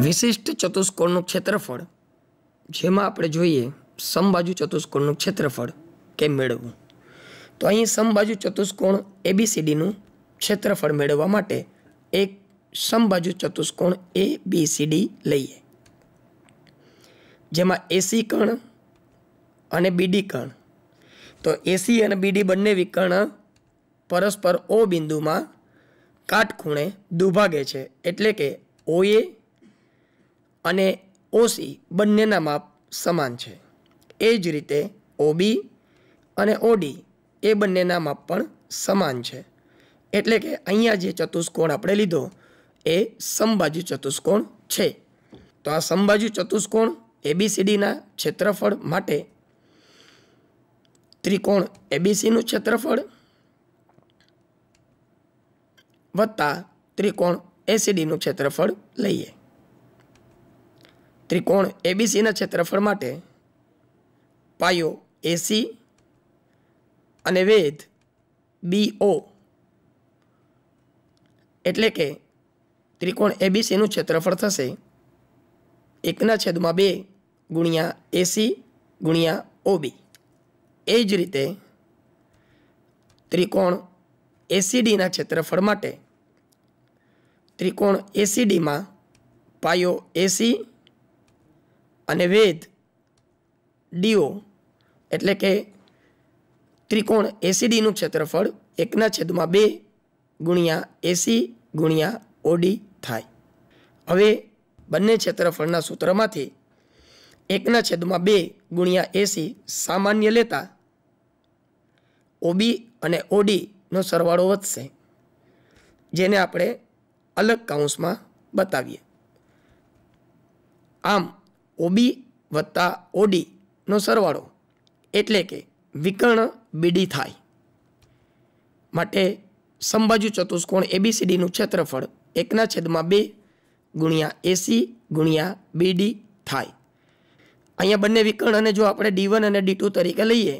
વિશિષ્ટ ચતુષ્કોણનું ક્ષેત્રફળ જેમાં આપણે જોઈએ સમબાજુ ચતુષ્કોણનું ક્ષેત્રફળ કેમ મેળવવું તો અહીં સમબાજુ ચતુષ્કોણ એબીસીડીનું ક્ષેત્રફળ મેળવવા માટે એક સમબાજુ ચતુષ્કોણ એ બી સી ડી લઈએ જેમાં એસી કણ અને બીડી કણ તો એસી અને બીડી બંને વિકર્ણ પરસ્પર ઓ બિંદુમાં કાટખૂણે દુભાગે છે એટલે કે ઓએ અને ઓસી બંનેના માપ સમાન છે એ જ રીતે ઓબી અને ઓડી એ બંનેના માપ પણ સમાન છે એટલે કે અહીંયા જે ચતુષ્કોણ આપણે લીધો એ સમબાજુ ચતુષ્કોણ છે તો આ સમબાજુ ચતુષ્કોણ એબીસીડીના ક્ષેત્રફળ માટે ત્રિકોણ એબીસીનું ક્ષેત્રફળ વત્તા ત્રિકોણ એસીડીનું ક્ષેત્રફળ લઈએ ત્રિકોણ એબીસીના ક્ષેત્રફળ માટે પાયો એસી અને વેધ બીઓ એટલે કે ત્રિકોણ એબીસીનું ક્ષેત્રફળ થશે એકના છેદમાં બે ગુણ્યા એસી ગુણ્યા ઓબી એ જ રીતે ત્રિકોણ એસીડીના ક્ષેત્રફળ માટે ત્રિકોણ એસીડીમાં પાયો એસી અને વેદ ડીઓ એટલે કે ત્રિકોણ એસીડીનું ક્ષેત્રફળ એકના છેદમાં બે ગુણ્યા એસી ગુણ્યા ઓડી થાય હવે બંને ક્ષેત્રફળના સૂત્રમાંથી એકના છેદમાં બે ગુણ્યા એસી સામાન્ય લેતા ઓબી અને ઓડીનો સરવાળો વધશે જેને આપણે અલગ કાઉન્સમાં બતાવીએ આમ ઓબી વત્તા ઓડીનો સરવાળો એટલે કે વિકર્ણ બીડી થાય માટે સંભાજુ ચતુષ્કોણ એબીસીડીનું ક્ષેત્રફળ એકના છેદમાં બે ગુણ્યા એસી ગુણ્યા બીડી થાય અહીંયા બંને વિકર્ણને જો આપણે ડી વન અને ડી ટુ તરીકે લઈએ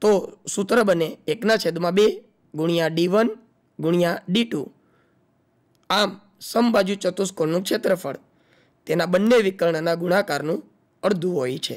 તો સૂત્ર બને એકના છેદમાં બે ગુણ્યા ડી વન ગુણ્યા ડી ટુ આમ સમબાજુ ચતુષ્કોણનું ક્ષેત્રફળ તેના બંને વિકર્ણના ગુણાકારનું અડધું હોય છે